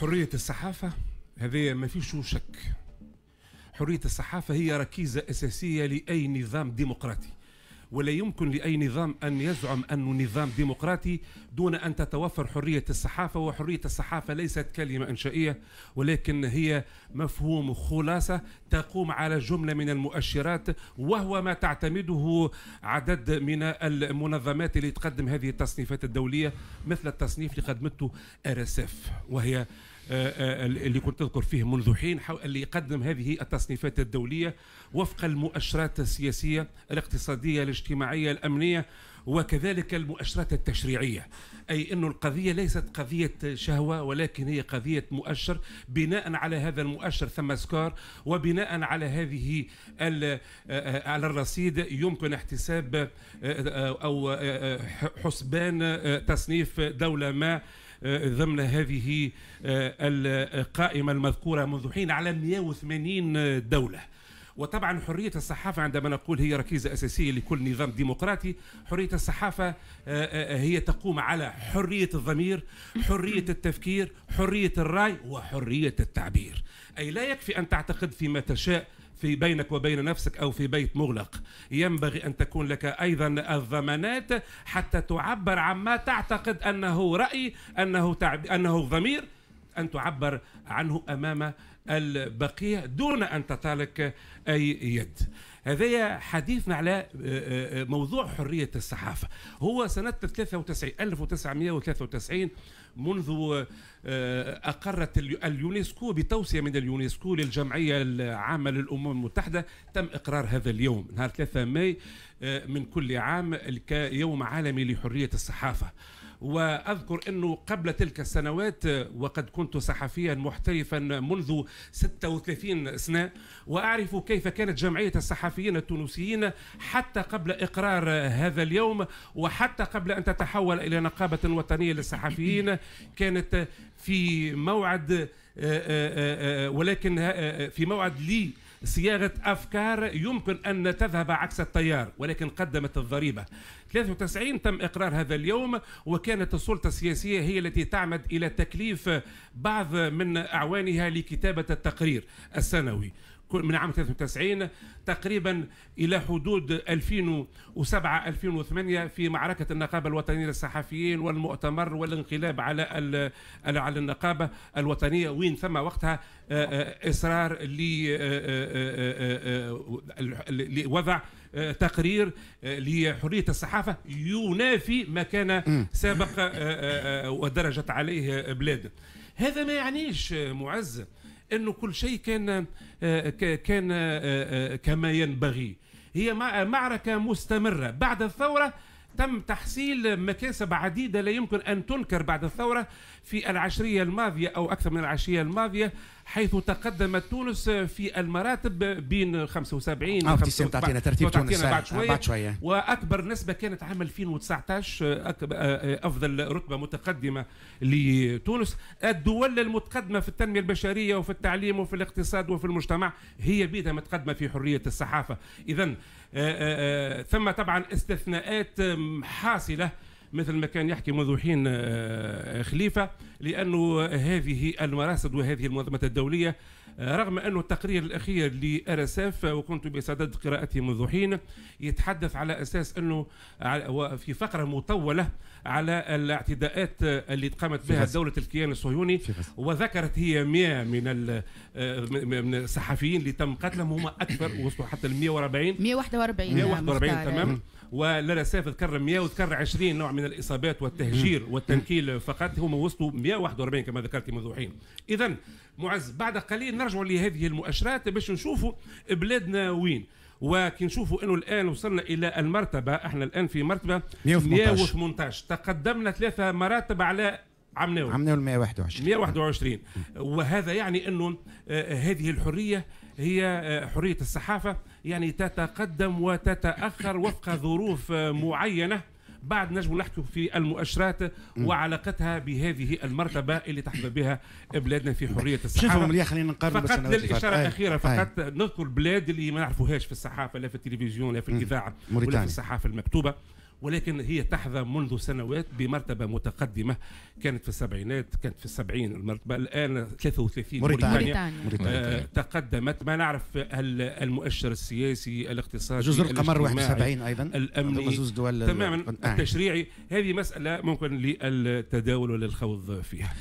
حرية الصحافة هذه ما فيش شك حرية الصحافة هي ركيزة أساسية لأي نظام ديمقراطي ولا يمكن لأي نظام أن يزعم أنه نظام ديمقراطي دون أن تتوفر حرية الصحافة وحرية الصحافة ليست كلمة إنشائية ولكن هي مفهوم خلاصة تقوم على جملة من المؤشرات وهو ما تعتمده عدد من المنظمات اللي تقدم هذه التصنيفات الدولية مثل التصنيف اللي قدمته RSF وهي آه، آه، اللي كنت تذكر فيه منذ حين اللي يقدم هذه التصنيفات الدولية وفق المؤشرات السياسية الاقتصادية الاجتماعية الأمنية وكذلك المؤشرات التشريعية أي أن القضية ليست قضية شهوة ولكن هي قضية مؤشر بناء على هذا المؤشر ثم سكار وبناء على هذه آه، على الرصيد يمكن احتساب أو حسبان تصنيف دولة ما آه، ضمن هذه آه، القائمة المذكورة منذ حين على 180 دولة وطبعا حريه الصحافه عندما نقول هي ركيزه اساسيه لكل نظام ديمقراطي حريه الصحافه آه، هي تقوم على حريه الضمير حريه التفكير حريه الراي وحريه التعبير اي لا يكفي ان تعتقد فيما تشاء في بينك وبين نفسك أو في بيت مغلق ينبغي أن تكون لك أيضا الضمانات حتى تعبر عما تعتقد أنه رأي أنه تعب أنه ضمير أن تعبر عنه أمام البقية دون أن تترك أي يد هذا حديثنا على آه، آه، آه، موضوع حرية الصحافة هو سنة 93 1993 منذ أقرت اليونسكو بتوصية من اليونسكو للجمعية العامة للأمم المتحدة تم إقرار هذا اليوم نهار 3 ماي من كل عام كيوم عالمي لحرية الصحافة وأذكر أنه قبل تلك السنوات وقد كنت صحفيا محترفا منذ 36 سنة وأعرف كيف كانت جمعية الصحفيين التونسيين حتى قبل إقرار هذا اليوم وحتى قبل أن تتحول إلى نقابة وطنية للصحفيين كانت في موعد آه، آه، آه، ولكن في موعد لي صياغة أفكار يمكن أن تذهب عكس التيار ولكن قدمت الضريبة 93 تم إقرار هذا اليوم وكانت السلطة السياسية هي التي تعمد إلى تكليف بعض من أعوانها لكتابة التقرير السنوي من عام 93 تقريبا الى حدود 2007 2008 في معركه النقابه الوطنيه للصحفيين والمؤتمر والانقلاب على على النقابه الوطنيه وين ثم وقتها اصرار لوضع تقرير لحريه الصحافه ينافي ما كان سابق آه، آه، آه، ودرجت عليه بلاد هذا ما يعنيش معز انه كل شيء كان آه، كان آه، آه، كما ينبغي هي معركه مستمره بعد الثوره تم تحصيل مكاسب عديدة لا يمكن أن تنكر بعد الثورة في العشرية الماضية أو أكثر من العشرية الماضية حيث تقدمت تونس في المراتب بين 75 و 75 تعطينا ترتيب تونس بعد شويه, بعد شوية. واكبر نسبه كانت عام 2019 آه، آه، افضل رتبه متقدمه لتونس الدول المتقدمه في التنميه البشريه وفي التعليم وفي الاقتصاد وفي المجتمع هي بيدها متقدمه في حريه الصحافه اذا آه، ثم طبعا استثناءات حاصله مثل ما كان يحكي منذ حين آه، آه، خليفه لانه هذه المراصد وهذه المنظمات الدوليه آه، رغم انه التقرير الاخير لارساف وكنت بصدد قراءته منذ حين يتحدث على اساس انه في فقره مطوله على الاعتداءات اللي قامت بها دوله الكيان الصهيوني وذكرت هي 100 من من الصحفيين اللي تم قتلهم هم اكثر وصلوا حتى ل 140 141 141 تمام ولرساف ذكر 100 وذكر 20 نوع من الاصابات والتهجير والتنكيل فقط هم وصلوا 141 كما ذكرت منذ حين اذا معز بعد قليل نرجع لهذه المؤشرات باش نشوفوا بلادنا وين وكي نشوفوا انه الان وصلنا الى المرتبه احنا الان في مرتبه 118, تقدمنا ثلاثه مراتب على عمناول عمناول 121 121 وهذا يعني انه آه، هذه الحريه هي آه، حريه الصحافه يعني تتقدم وتتاخر وفق ظروف آه، معينه بعد نجم نحكي في المؤشرات وعلاقتها بهذه المرتبة اللي تحظى بها بلادنا في حرية الصحافة خلينا فقط للإشارة الأخيرة فقط نذكر بلاد اللي ما نعرفوهاش في الصحافة لا في التلفزيون لا في الإذاعة ولا في الصحافة المكتوبة ولكن هي تحظى منذ سنوات بمرتبة متقدمة كانت في السبعينات كانت في السبعين المرتبة الآن 33 موريتانيا, موريتانيا. آه تقدمت ما نعرف المؤشر السياسي الاقتصادي جزر القمر 71 أيضا الأمني دول تماما آه. التشريعي هذه مسألة ممكن للتداول وللخوض فيها